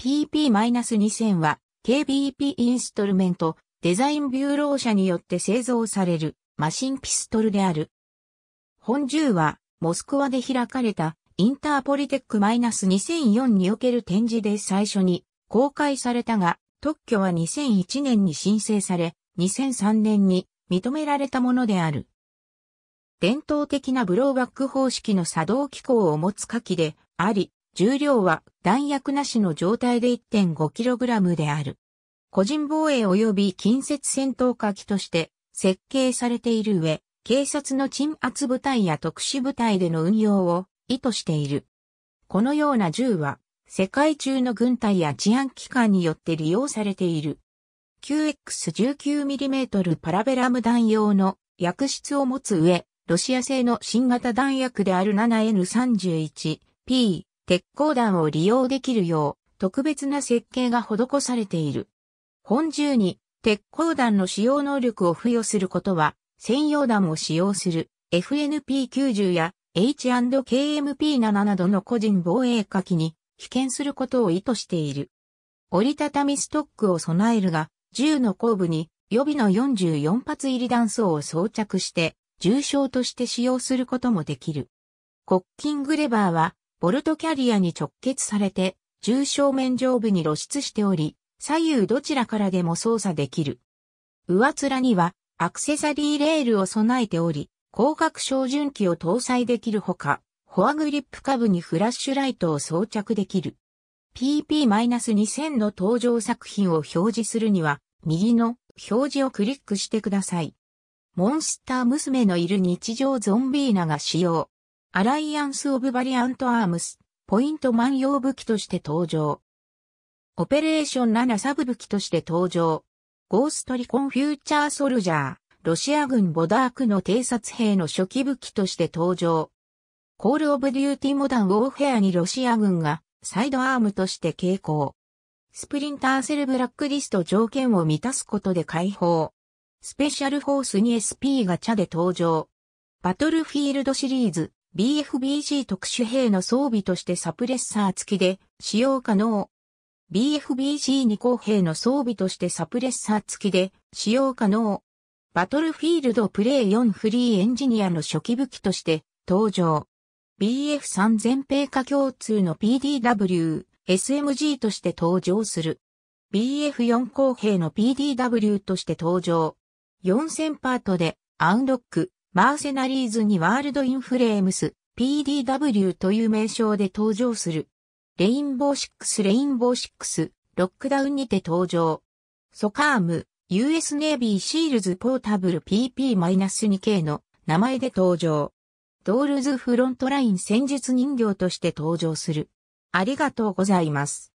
PP-2000 は KBP インストルメントデザインビューロー社によって製造されるマシンピストルである。本銃はモスクワで開かれたインターポリテック -2004 における展示で最初に公開されたが特許は2001年に申請され2003年に認められたものである。伝統的なブローバック方式の作動機構を持つ火器であり、重量は弾薬なしの状態で 1.5kg である。個人防衛及び近接戦闘火器として設計されている上、警察の鎮圧部隊や特殊部隊での運用を意図している。このような銃は、世界中の軍隊や治安機関によって利用されている。9X19mm パラベラム弾用の薬室を持つ上、ロシア製の新型弾薬である 7N31P 鉄鋼弾を利用できるよう、特別な設計が施されている。本銃に鉄鋼弾の使用能力を付与することは、専用弾を使用する FNP90 や H&KMP7 などの個人防衛火器に危険することを意図している。折りたたみストックを備えるが、銃の後部に予備の44発入り弾倉を装着して、重傷として使用することもできる。コッキングレバーはボルトキャリアに直結されて、重症面上部に露出しており、左右どちらからでも操作できる。上面にはアクセサリーレールを備えており、広角照準器を搭載できるほか、フォアグリップ下部にフラッシュライトを装着できる。PP-2000 の登場作品を表示するには、右の表示をクリックしてください。モンスター娘のいる日常ゾンビーナが使用。アライアンス・オブ・バリアント・アームス、ポイント万葉武器として登場。オペレーション7サブ武器として登場。ゴーストリコン・フューチャー・ソルジャー、ロシア軍ボダークの偵察兵の初期武器として登場。コール・オブ・デューティ・モダン・ウォーフェアにロシア軍がサイドアームとして傾向。スプリンターセルブラックリスト条件を満たすことで解放。スペシャルフォースに SP ガチャで登場。バトルフィールドシリーズ、BFBG 特殊兵の装備としてサプレッサー付きで使用可能。BFBG2 工兵の装備としてサプレッサー付きで使用可能。バトルフィールドプレイ4フリーエンジニアの初期武器として登場。BF3 全米化共通の PDW、SMG として登場する。BF4 公兵の PDW として登場。4000パートでアンロック、マーセナリーズにワールドインフレームス、PDW という名称で登場する。レインボーシックスレインボーシックス、ロックダウンにて登場。ソカーム、US ネイビーシールズポータブル PP-2K の名前で登場。ドールズフロントライン戦術人形として登場する。ありがとうございます。